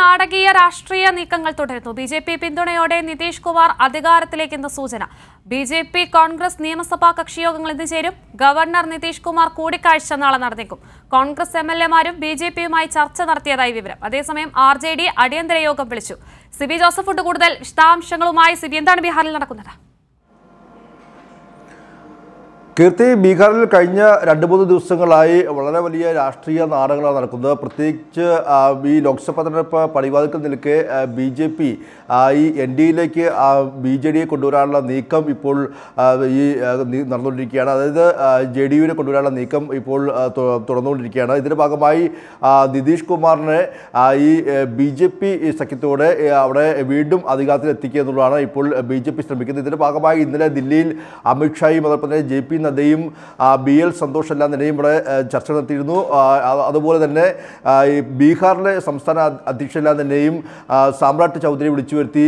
നാടകീയ രാഷ്ട്രീയ നീക്കങ്ങൾ തുടരുന്നു ബി ജെ പി പിന്തുണയോടെ നിതീഷ് കുമാർ അധികാരത്തിലേക്കെന്ന സൂചന ബി ജെ പി കോൺഗ്രസ് നിയമസഭാ കക്ഷിയോഗങ്ങൾ ഇന്ന് ചേരും ഗവർണർ നിതീഷ് കുമാർ കൂടിക്കാഴ്ച നാളെ നടന്നേക്കും കോൺഗ്രസ് എം എൽ എമാരും ബി ജെ പിയുമായി ചർച്ച നടത്തിയതായി വിവരം അതേസമയം ആർ ജെ ഡി അടിയന്തര യോഗം വിളിച്ചു സിബി ജോസഫ് ഉണ്ട് കൂടുതൽ വിശദാംശങ്ങളുമായി സിബി എന്താണ് ബീഹാറിൽ നടക്കുന്നത് കീർത്തി ബീഹാറിൽ കഴിഞ്ഞ രണ്ട് മൂന്ന് ദിവസങ്ങളായി വളരെ വലിയ രാഷ്ട്രീയ നാടകങ്ങളാണ് നടക്കുന്നത് പ്രത്യേകിച്ച് ഈ ലോക്സഭാ തെരഞ്ഞെടുപ്പ് പടിവാതിക്കൽ നിൽക്കെ ബി ജെ പി ഈ എൻ എയിലേക്ക് ബി ജെ ഡിയെ കൊണ്ടുവരാനുള്ള നീക്കം ഇപ്പോൾ ഈ നടന്നുകൊണ്ടിരിക്കുകയാണ് അതായത് ജെ ഡി യുവിനെ കൊണ്ടുവരാനുള്ള നീക്കം ഇപ്പോൾ തുടർന്നുകൊണ്ടിരിക്കുകയാണ് ഇതിൻ്റെ ഭാഗമായി നിതീഷ് കുമാറിനെ ഈ ബി ജെ പി സഖ്യത്തോടെ അവിടെ വീണ്ടും അധികാരത്തിൽ എത്തിക്കുക എന്നുള്ളതാണ് ഇപ്പോൾ ബി ജെ പി ശ്രമിക്കുന്നത് ഇതിൻ്റെ ഭാഗമായി ഇന്നലെ ദില്ലിയിൽ അമിത്ഷായും അതുപോലെ തന്നെ ജെ പി നദ്ദയും ബി എൽ സന്തോഷ് നിലയും ഇവിടെ ചർച്ച നടത്തിയിരുന്നു അതുപോലെ തന്നെ ഈ ബീഹാറിലെ സംസ്ഥാന അധ്യക്ഷനെല്ലാം നിലയും സാമ്രാട്ട് ചൗധരി വിളിച്ചു വരുത്തി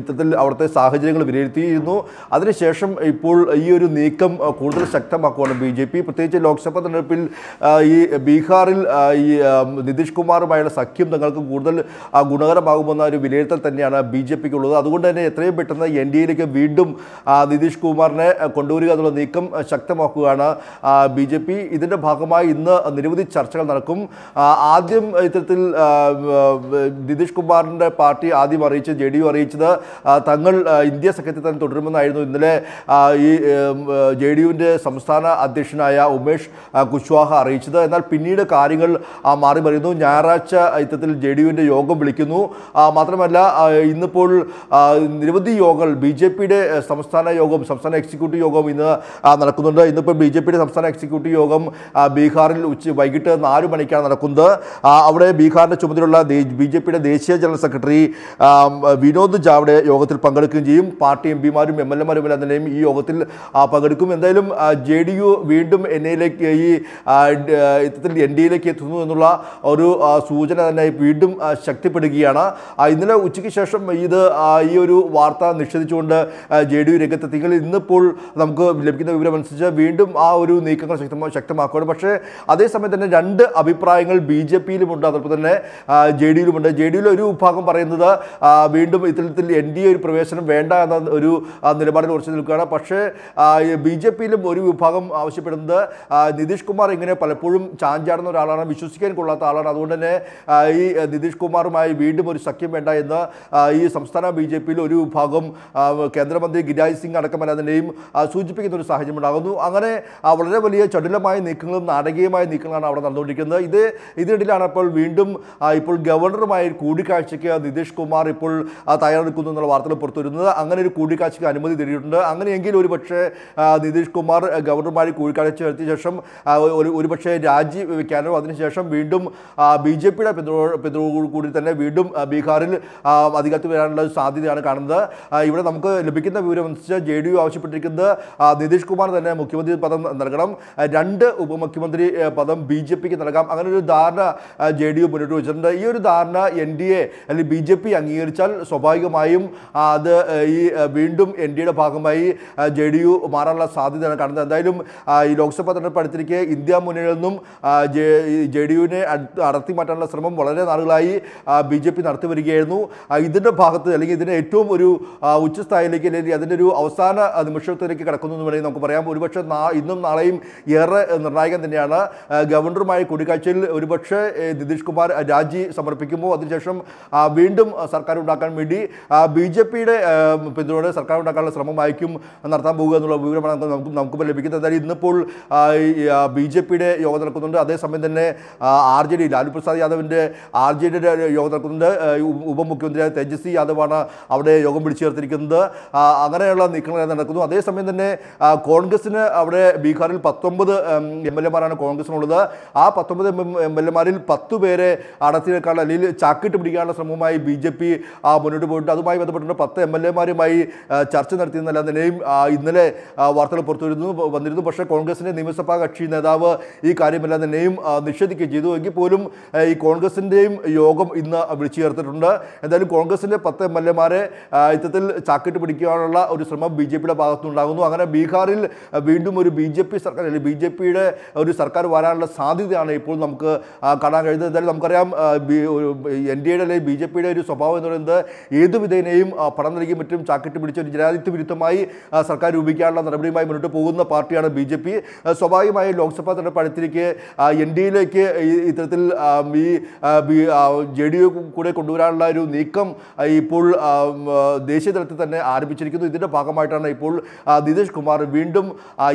ഇത്തരത്തിൽ അവിടുത്തെ സാഹചര്യങ്ങൾ വിലയിരുത്തിയിരുന്നു അതിനുശേഷം ഇപ്പോൾ ഈ ഒരു നീക്കം കൂടുതൽ ശക്തമാക്കുകയാണ് ബി ജെ പി പ്രത്യേകിച്ച് ലോക്സഭാ തെരഞ്ഞെടുപ്പിൽ ഈ ബീഹാറിൽ ഈ നിതീഷ് കുമാറുമായുള്ള സഖ്യം തങ്ങൾക്ക് കൂടുതൽ ഗുണകരമാകുമെന്ന ഒരു വിലയിരുത്തൽ തന്നെയാണ് ബി ജെ പിക്ക് ഉള്ളത് അതുകൊണ്ട് തന്നെ എത്രയും പെട്ടെന്ന് എൻ ഡി എയിലേക്ക് വീണ്ടും നിതീഷ് കുമാറിനെ കൊണ്ടുവരിക എന്നുള്ള നീക്കം ശക്തമാക്കുകയാണ് ബി ജെ പി ഇതിൻ്റെ ഭാഗമായി ഇന്ന് നിരവധി ചർച്ചകൾ നടക്കും ആദ്യം ഇത്തരത്തിൽ നിതീഷ് കുമാറിൻ്റെ പാർട്ടി ആദ്യം അറിയിച്ചത് ജെ ഡി യു അറിയിച്ചത് തങ്ങൾ ഇന്ത്യ സഖ്യത്തിൽ തന്നെ തുടരുമെന്നായിരുന്നു ഇന്നലെ ഈ ജെ ഡി യുവിൻ്റെ സംസ്ഥാന അധ്യക്ഷനായ ഉമേഷ് കുശ്വാഹ അറിയിച്ചത് എന്നാൽ പിന്നീട് കാര്യങ്ങൾ മാറി മറിയുന്നു ഞായറാഴ്ച ഇത്തരത്തിൽ ജെ ഡി യുവിൻ്റെ യോഗം വിളിക്കുന്നു മാത്രമല്ല ഇന്നിപ്പോൾ നിരവധി യോഗങ്ങൾ ബി ജെ പിയുടെ സംസ്ഥാന യോഗം സംസ്ഥാന എക്സിക്യൂട്ടീവ് യോഗം ഇന്ന് നടക്കും നടക്കുന്നുണ്ട് ഇന്നിപ്പോൾ ബി ജെ പിയുടെ സംസ്ഥാന എക്സിക്യൂട്ടീവ് യോഗം ബീഹാറിൽ ഉച്ച വൈകിട്ട് നാല് മണിക്കാണ് നടക്കുന്നത് അവിടെ ബീഹാറിൻ്റെ ചുമതലയുള്ള ബി ജെ പിയുടെ ദേശീയ ജനറൽ സെക്രട്ടറി വിനോദ് ജാവ്ഡെ യോഗത്തിൽ പങ്കെടുക്കുകയും ചെയ്യും പാർട്ടി എം പിമാരും എം എൽ എമാരും എല്ലാം തന്നെയും ഈ യോഗത്തിൽ പങ്കെടുക്കും എന്തായാലും ജെ ഡി യു വീണ്ടും എൻ എയിലേക്ക് ഈ ഇത്തരത്തിൽ എൻ ഡി എയിലേക്ക് എത്തുന്നു എന്നുള്ള ഒരു സൂചന തന്നെ വീണ്ടും ശക്തിപ്പെടുകയാണ് ഇന്നലെ ഉച്ചയ്ക്ക് ശേഷം ഇത് ഈ ഒരു വാർത്ത നിഷേധിച്ചുകൊണ്ട് ജെ ഡി യു രംഗത്തെത്തിയെങ്കിൽ ഇന്നിപ്പോൾ നമുക്ക് ലഭിക്കുന്ന വിവരം അനുസരിച്ച് വീണ്ടും ആ ഒരു നീക്കങ്ങൾ ശക്തമാ ശക്തമാക്കുകയാണ് പക്ഷേ അതേസമയം തന്നെ രണ്ട് അഭിപ്രായങ്ങൾ ബി ജെ പിയിലുമുണ്ട് അതോടൊപ്പം തന്നെ ജെ ഡി യിലുമുണ്ട് ജെ ഡിയിലെ ഒരു വിഭാഗം പറയുന്നത് വീണ്ടും ഇത്തരത്തിൽ എൻ ഡി എ ഒരു പ്രവേശനം വേണ്ട എന്ന ഒരു നിലപാടിൽ ഉറച്ചു നിൽക്കുകയാണ് പക്ഷേ ബി ജെ പിയിലും ഒരു വിഭാഗം ആവശ്യപ്പെടുന്നത് നിതീഷ് കുമാർ ഇങ്ങനെ പലപ്പോഴും ചാഞ്ചാടുന്ന ഒരാളാണ് വിശ്വസിക്കാൻ കൊള്ളാത്ത ആളാണ് അതുകൊണ്ട് തന്നെ ഈ നിതീഷ് കുമാറുമായി വീണ്ടും ഒരു സഖ്യം വേണ്ട എന്ന് ഈ സംസ്ഥാന ബി ജെ പിയിൽ ഒരു വിഭാഗം കേന്ദ്രമന്ത്രി ഗിരിരാജ് സിംഗ് അടക്കമല്ലാതിനെയും സൂചിപ്പിക്കുന്ന ഒരു സാഹചര്യമുണ്ട് ഉണ്ടാകുന്നു അങ്ങനെ വളരെ വലിയ ചടുലമായ നീക്കങ്ങളും നാടകീയമായ നീക്കങ്ങളാണ് അവിടെ നടന്നുകൊണ്ടിരിക്കുന്നത് ഇത് ഇതിനിടയിലാണ് ഇപ്പോൾ വീണ്ടും ഇപ്പോൾ ഗവർണറുമായി കൂടിക്കാഴ്ചയ്ക്ക് നിതീഷ് കുമാർ ഇപ്പോൾ തയ്യാറെടുക്കുന്നു എന്നുള്ള വാർത്തകൾ പുറത്തുവരുന്നത് അങ്ങനെ ഒരു കൂടിക്കാഴ്ചയ്ക്ക് അനുമതി തേടിയിട്ടുണ്ട് അങ്ങനെയെങ്കിൽ പക്ഷേ നിതീഷ് കുമാർ ഗവർണർമാരി കൂടിക്കാഴ്ച നടത്തിയ ശേഷം ഒരു പക്ഷേ രാജി വയ്ക്കാനോ അതിനുശേഷം വീണ്ടും ബി ജെ പിയുടെ പിന്തുണ പിന്തുണ കൂടി തന്നെ വീണ്ടും ബീഹാറിൽ അധികാരത്തിൽ വരാനുള്ള സാധ്യതയാണ് കാണുന്നത് ഇവിടെ നമുക്ക് ലഭിക്കുന്ന വിവരം അനുസരിച്ച് ജെ ഡി യു ആവശ്യപ്പെട്ടിരിക്കുന്നത് നിതീഷ് കുമാർ തന്നെ മുഖ്യമന്ത്രി പദം നൽകണം രണ്ട് ഉപമുഖ്യമന്ത്രി പദം ബി ജെ പിക്ക് നൽകാം അങ്ങനെ ഒരു ധാരണ ജെ ഡി യു മുന്നോട്ട് വെച്ചിട്ടുണ്ട് ഈ ഒരു ധാരണ എൻ ഡി എ അല്ലെങ്കിൽ ബി ജെ പി അംഗീകരിച്ചാൽ സ്വാഭാവികമായും അത് ഈ വീണ്ടും എൻ ഡി എയുടെ ഭാഗമായി ജെ ഡി യു മാറാനുള്ള സാധ്യതയാണ് കാണുന്നത് എന്തായാലും ഈ ലോക്സഭാ തെരഞ്ഞെടുപ്പ് അടുത്തിരിക്കെ ഇന്ത്യ മുന്നണിയിൽ നിന്നും ജെ ഡി യുവിനെ അടർത്തി മാറ്റാനുള്ള ശ്രമം വളരെ നാളുകളായി ബി ജെ പി നടത്തി വരികയായിരുന്നു ഇതിൻ്റെ ഭാഗത്ത് അല്ലെങ്കിൽ ഇതിൻ്റെ ഏറ്റവും ഒരു ഉച്ചസ്ഥായിലേക്ക് അല്ലെങ്കിൽ അതിൻ്റെ ഒരു അവസാന നിമിഷത്തിലേക്ക് കിടക്കുന്നു എന്ന് വേണമെങ്കിൽ നമുക്ക് പറയാം ഒരുപക്ഷെ നാ ഇന്നും നാളെയും ഏറെ നിർണായകം തന്നെയാണ് ഗവർണറുമായി കൂടിക്കാഴ്ചയിൽ ഒരുപക്ഷെ നിതീഷ് കുമാർ രാജി സമർപ്പിക്കുമ്പോൾ അതിനുശേഷം വീണ്ടും സർക്കാർ ഉണ്ടാക്കാൻ വേണ്ടി ബി ജെ പിയുടെ പിന്തുണയോടെ സർക്കാർ ഉണ്ടാക്കാനുള്ള ശ്രമമായിരിക്കും നടത്താൻ പോകുക എന്നുള്ള വിവരമാണ് നമുക്ക് നമുക്കിപ്പോൾ ലഭിക്കുന്നത് എന്തായാലും ഇന്നിപ്പോൾ ബി ജെ പിയുടെ യോഗം നടക്കുന്നുണ്ട് അതേസമയം തന്നെ R J D Lalu Prasad യാദവിൻ്റെ ആർ ജെ ഡിയുടെ യോഗം നടക്കുന്നുണ്ട് ഉപമുഖ്യമന്ത്രിയായ തേജസ്വി യാദവാണ് അവിടെ യോഗം വിളിച്ചു ചേർത്തിരിക്കുന്നത് അങ്ങനെയുള്ള നീക്കങ്ങൾ നടക്കുന്നു അതേസമയം തന്നെ കോൺഗ്രസ് കോൺഗ്രസിന് അവിടെ ബീഹാറിൽ പത്തൊമ്പത് എം എൽ എമാരാണ് കോൺഗ്രസിനുള്ളത് ആ പത്തൊമ്പത് എം എൽ എമാരിൽ പത്ത് പേരെ അടത്തി വെക്കാനുള്ള അല്ലെങ്കിൽ ചാക്കിട്ട് പിടിക്കാനുള്ള ശ്രമവുമായി ബി ജെ പി മുന്നോട്ട് പോയിട്ട് അതുമായി ബന്ധപ്പെട്ടിട്ട് പത്ത് എം എൽ എമാരുമായി ചർച്ച നടത്തിയെന്നല്ല നിലയും ഇന്നലെ വാർത്തകൾ പുറത്തുവരുന്നു വന്നിരുന്നു പക്ഷേ കോൺഗ്രസിൻ്റെ നിയമസഭാ കക്ഷി നേതാവ് ഈ കാര്യമല്ല നിലയും നിഷേധിക്കുകയും ചെയ്തു എങ്കിൽ പോലും ഈ കോൺഗ്രസിൻ്റെയും യോഗം ഇന്ന് വിളിച്ചു ചേർത്തിട്ടുണ്ട് എന്തായാലും കോൺഗ്രസിൻ്റെ പത്ത് എം എൽ എമാരെ ഇത്തരത്തിൽ ചാക്കിട്ട് പിടിക്കാനുള്ള ഒരു ശ്രമം ബി ജെ പിയുടെ ഭാഗത്തുനിന്നുണ്ടാകുന്നു അങ്ങനെ ബീഹാറിൽ വീണ്ടും ഒരു ബി ജെ പി സർക്കാർ അല്ലെങ്കിൽ ബി ജെ പിയുടെ ഒരു സർക്കാർ വരാനുള്ള സാധ്യതയാണ് ഇപ്പോൾ നമുക്ക് കാണാൻ കഴിയുന്നത് എന്തായാലും നമുക്കറിയാം എൻ ഡി എയുടെ അല്ലെങ്കിൽ ബി ജെ പിയുടെ ഒരു സ്വഭാവം എന്ന് പറയുന്നത് ഏതു വിധേനയും പണം നൽകി മറ്റും ചാക്കിട്ട് പിടിച്ച ഒരു ജനാധിപത്യ വിരുദ്ധമായി സർക്കാർ രൂപീകരിക്കാനുള്ള നടപടിയുമായി മുന്നോട്ട് പോകുന്ന പാർട്ടിയാണ് ബി ജെ പി സ്വാഭാവികമായി ലോക്സഭാ തെരഞ്ഞെടുപ്പ് അടുത്തേക്ക് എൻ ഡി എയിലേക്ക് ഇത്തരത്തിൽ ഈ ജെ ഡി യു കൂടെ കൊണ്ടുവരാനുള്ള ഒരു നീക്കം ഇപ്പോൾ ദേശീയ തലത്തിൽ തന്നെ ആരംഭിച്ചിരിക്കുന്നു ഇതിൻ്റെ ഭാഗമായിട്ടാണ് ഇപ്പോൾ നിതീഷ് കുമാർ വീണ്ടും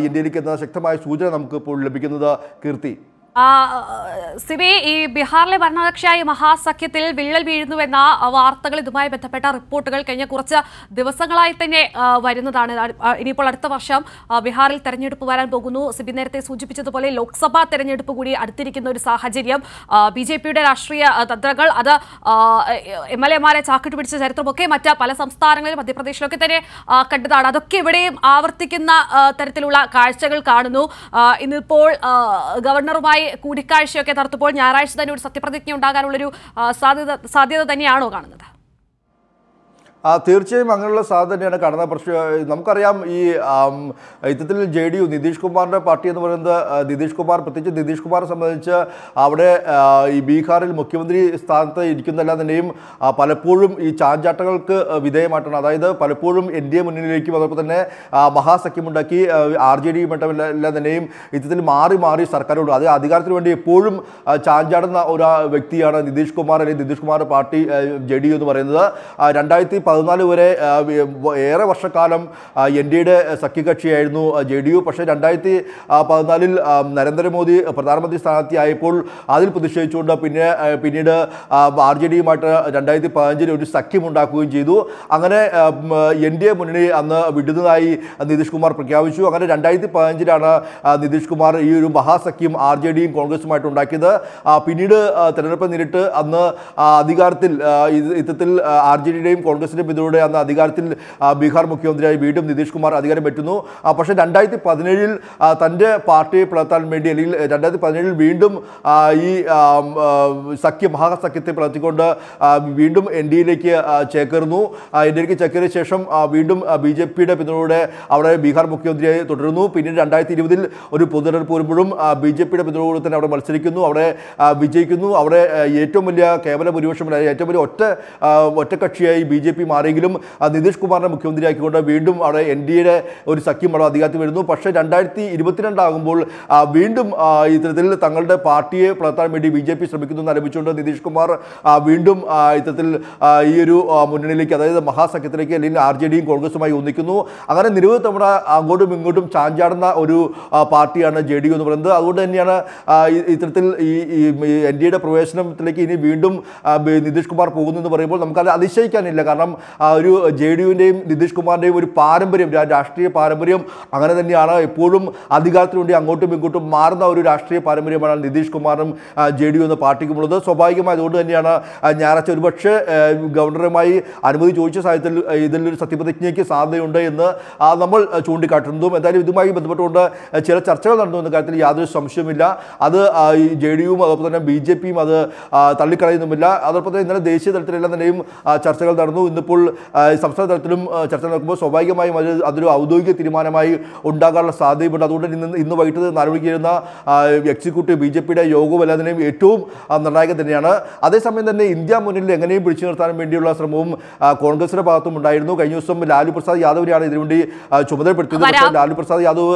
ഇന്ത്യയിലേക്ക് എത്തുന്ന ശക്തമായ സൂചന നമുക്ക് ഇപ്പോൾ ലഭിക്കുന്നത് കീർത്തി സിബി ഈ ബീഹാറിലെ ഭരണകക്ഷിയായി മഹാസഖ്യത്തിൽ വിള്ളൽ വീഴുന്നുവെന്ന വാർത്തകൾ ഇതുമായി ബന്ധപ്പെട്ട റിപ്പോർട്ടുകൾ കഴിഞ്ഞ കുറച്ച് ദിവസങ്ങളായി തന്നെ വരുന്നതാണ് ഇനിയിപ്പോൾ അടുത്ത വർഷം ബീഹാറിൽ തെരഞ്ഞെടുപ്പ് വരാൻ പോകുന്നു സിബി നേരത്തെ സൂചിപ്പിച്ചതുപോലെ ലോക്സഭാ തെരഞ്ഞെടുപ്പ് കൂടി അടുത്തിരിക്കുന്ന ഒരു സാഹചര്യം ബി ജെ പിയുടെ രാഷ്ട്രീയ തന്ത്രങ്ങൾ അത് എം എൽ എമാരെ ചാക്കിട്ട് പിടിച്ച ചരിത്രമൊക്കെ മറ്റ് പല സംസ്ഥാനങ്ങളിലും മധ്യപ്രദേശിലൊക്കെ തന്നെ കണ്ടതാണ് അതൊക്കെ ഇവിടെയും ആവർത്തിക്കുന്ന തരത്തിലുള്ള കാഴ്ചകൾ കാണുന്നു ഇന്നിപ്പോൾ ഗവർണറുമായി കൂടിക്കാഴ്ചയൊക്കെ നടത്തുമ്പോൾ ഞായറാഴ്ച തന്നെ ഒരു സത്യപ്രതിജ്ഞ ഉണ്ടാകാനുള്ളൊരു സാധ്യത സാധ്യത തന്നെയാണോ കാണുന്നത് തീർച്ചയായും അങ്ങനെയുള്ള സാധ്യത തന്നെയാണ് കാണുന്നത് പക്ഷേ നമുക്കറിയാം ഈ ഇത്തരത്തിൽ ജെ ഡി യു നിതീഷ് കുമാറിൻ്റെ പാർട്ടി എന്ന് പറയുന്നത് നിതീഷ് കുമാർ പ്രത്യേകിച്ച് നിതീഷ് കുമാറെ സംബന്ധിച്ച് അവിടെ ഈ ബീഹാറിൽ മുഖ്യമന്ത്രി സ്ഥാനത്ത് ഇരിക്കുന്നതെല്ലാം തന്നെയും പലപ്പോഴും ഈ ചാഞ്ചാട്ടങ്ങൾക്ക് വിധേയമായിട്ടാണ് അതായത് പലപ്പോഴും എൻ ഡി എ മുന്നണിയിലേക്കും അതോടൊപ്പം തന്നെ മഹാസഖ്യമുണ്ടാക്കി ആർ ജെ ഡിയുമായിട്ടും എല്ലാം തന്നെയും ഇത്തരത്തിൽ മാറി മാറി സർക്കാരോട് അത് അധികാരത്തിന് വേണ്ടി എപ്പോഴും ചാഞ്ചാടുന്ന ഒരു വ്യക്തിയാണ് നിതീഷ് കുമാർ അല്ലെങ്കിൽ Nitish Kumar party J D U എന്ന് പറയുന്നത് രണ്ടായിരത്തി പതിനാല് വരെ ഏറെ വർഷക്കാലം എൻ ഡി എയുടെ സഖ്യകക്ഷിയായിരുന്നു ജെ ഡി യു പക്ഷേ രണ്ടായിരത്തി പതിനാലിൽ നരേന്ദ്രമോദി പ്രധാനമന്ത്രി സ്ഥാനാർത്ഥിയായപ്പോൾ അതിൽ പ്രതിഷേധിച്ചുകൊണ്ട് പിന്നെ പിന്നീട് ആർ ജെ ഡിയുമായിട്ട് രണ്ടായിരത്തി പതിനഞ്ചിൽ ഒരു സഖ്യമുണ്ടാക്കുകയും ചെയ്തു അങ്ങനെ എൻ ഡി എ മുന്നണി അന്ന് വിടുന്നതായി നിതീഷ് കുമാർ പ്രഖ്യാപിച്ചു അങ്ങനെ രണ്ടായിരത്തി പതിനഞ്ചിലാണ് നിതീഷ് കുമാർ ഈ ഒരു മഹാസഖ്യം ആർ ജെ ഡിയും കോൺഗ്രസുമായിട്ട് ഉണ്ടാക്കിയത് പിന്നീട് തെരഞ്ഞെടുപ്പ് നേരിട്ട് അന്ന് അധികാരത്തിൽ യുദ്ധത്തിൽ ആർ ജെ ഡിയുടെയും കോൺഗ്രസ് പ്രസിഡന്റ് ഇതിലൂടെ അന്ന് അധികാരത്തിൽ ബീഹാർ മുഖ്യമന്ത്രിയായി വീണ്ടും നിതീഷ് കുമാർ അധികാരം പറ്റുന്നു പക്ഷേ രണ്ടായിരത്തി പതിനേഴിൽ തൻ്റെ പാർട്ടി പിളർത്താൻ വേണ്ടി അല്ലെങ്കിൽ രണ്ടായിരത്തി പതിനേഴിൽ വീണ്ടും ഈ സഖ്യ മഹാസഖ്യത്തെ പിളർത്തിക്കൊണ്ട് വീണ്ടും എൻ ഡി എയിലേക്ക് ചേക്കേറുന്നു എൻ ഡി എയിലേക്ക് ചേക്കേറിയ ശേഷം വീണ്ടും ബി ജെ പിയുടെ പിന്തുണയോടെ അവിടെ ബീഹാർ മുഖ്യമന്ത്രിയായി തുടരുന്നു പിന്നീട് രണ്ടായിരത്തി ഇരുപതിൽ ഒരു പൊതുതെരഞ്ഞെടുപ്പ് വരുമ്പോഴും ബി ജെ പിയുടെ പിന്തുണയോടെ തന്നെ അവിടെ മത്സരിക്കുന്നു അവിടെ വിജയിക്കുന്നു അവിടെ ഏറ്റവും വലിയ കേവല ഭൂരിപക്ഷം ഏറ്റവും വലിയ ഒറ്റ ഒറ്റക്കക്ഷിയായി ബി ജെ പി പി മാറിയെങ്കിലും നിതീഷ് കുമാറിനെ മുഖ്യമന്ത്രിയാക്കിക്കൊണ്ട് വീണ്ടും അവിടെ എൻ ഡി എയുടെ ഒരു സഖ്യം അവിടെ അധികാരത്തിൽ വരുന്നു പക്ഷേ രണ്ടായിരത്തി ഇരുപത്തിരണ്ടാകുമ്പോൾ വീണ്ടും ഇത്തരത്തിൽ തങ്ങളുടെ പാർട്ടിയെ പുലർത്താൻ വേണ്ടി ബി ജെ പി ശ്രമിക്കുന്നു എന്ന് നിതീഷ് കുമാർ വീണ്ടും ഇത്തരത്തിൽ ഈ ഒരു മുന്നണിയിലേക്ക് അതായത് മഹാസഖ്യത്തിലേക്ക് അല്ലെങ്കിൽ ആർ ജെ ഡിയും കോൺഗ്രസുമായി ഒന്നിക്കുന്നു അങ്ങനെ നിരവധി തവണ അങ്ങോട്ടും ഇങ്ങോട്ടും ചാഞ്ചാടുന്ന ഒരു പാർട്ടിയാണ് ജെ ഡി എന്ന് പറയുന്നത് അതുകൊണ്ട് തന്നെയാണ് ഇത്തരത്തിൽ ഈ എൻ ഡി എയുടെ പ്രവേശനത്തിലേക്ക് ഇനി വീണ്ടും നിതീഷ് കുമാർ പോകുന്നു എന്ന് പറയുമ്പോൾ നമുക്കത് അതിശയിക്കാനില്ല കാരണം ആ ഒരു ജെ ഡി യുവിൻ്റെയും നിതീഷ് കുമാറിൻ്റെയും ഒരു പാരമ്പര്യം രാഷ്ട്രീയ പാരമ്പര്യം അങ്ങനെ തന്നെയാണ് എപ്പോഴും അധികാരത്തിന് വേണ്ടി അങ്ങോട്ടും ഇങ്ങോട്ടും മാറുന്ന ഒരു രാഷ്ട്രീയ പാരമ്പര്യമാണ് നിതീഷ് കുമാറും ജെ ഡി യു എന്ന പാർട്ടിക്കുമുള്ളത് സ്വാഭാവികമായി അതുകൊണ്ട് തന്നെയാണ് ഞായറാഴ്ച ഒരുപക്ഷെ ഗവർണറുമായി അനുമതി ചോദിച്ച സാഹചര്യത്തിൽ ഇതിലൊരു സത്യപ്രതിജ്ഞയ്ക്ക് സാധ്യതയുണ്ട് എന്ന് നമ്മൾ ചൂണ്ടിക്കാട്ടുന്നതും എന്തായാലും ഇതുമായി ബന്ധപ്പെട്ടുകൊണ്ട് ചില ചർച്ചകൾ നടന്നു എന്ന കാര്യത്തിൽ യാതൊരു സംശയമില്ല അത് ജെ ഡി യുവും അതോടൊപ്പം തന്നെ ബി ജെ പിയും അത് തള്ളിക്കളയുന്നുമില്ല അതോടൊപ്പം തന്നെ ഇന്നലെ ദേശീയ തലത്തിലെല്ലാം തന്നെയും ചർച്ചകൾ നടന്നു ഇന്ന് ഇപ്പോൾ സംസ്ഥാന തലത്തിലും ചർച്ച നടക്കുമ്പോൾ സ്വാഭാവികമായും അത് അതൊരു ഔദ്യോഗിക തീരുമാനമായി ഉണ്ടാകാനുള്ള സാധ്യതയുണ്ട് അതുകൊണ്ട് ഇന്ന് ഇന്ന് വൈകിട്ട് നാല് മണിക്ക് ചേരുന്ന എക്സിക്യൂട്ടീവ് ബി ജെ പിയുടെ യോഗവും എല്ലാത്തിനെയും ഏറ്റവും നിർണായകം തന്നെയാണ് അതേസമയം തന്നെ ഇന്ത്യ മുന്നിൽ എങ്ങനെയും പിടിച്ചു നിർത്താൻ വേണ്ടിയുള്ള ശ്രമവും കോൺഗ്രസിന്റെ ഭാഗത്തും ഉണ്ടായിരുന്നു കഴിഞ്ഞ ദിവസം ലാലു പ്രസാദ് യാദവിനെയാണ് ഇതിനുവേണ്ടി ചുമതലപ്പെടുത്തിയത് ലാലു പ്രസാദ് യാദവ്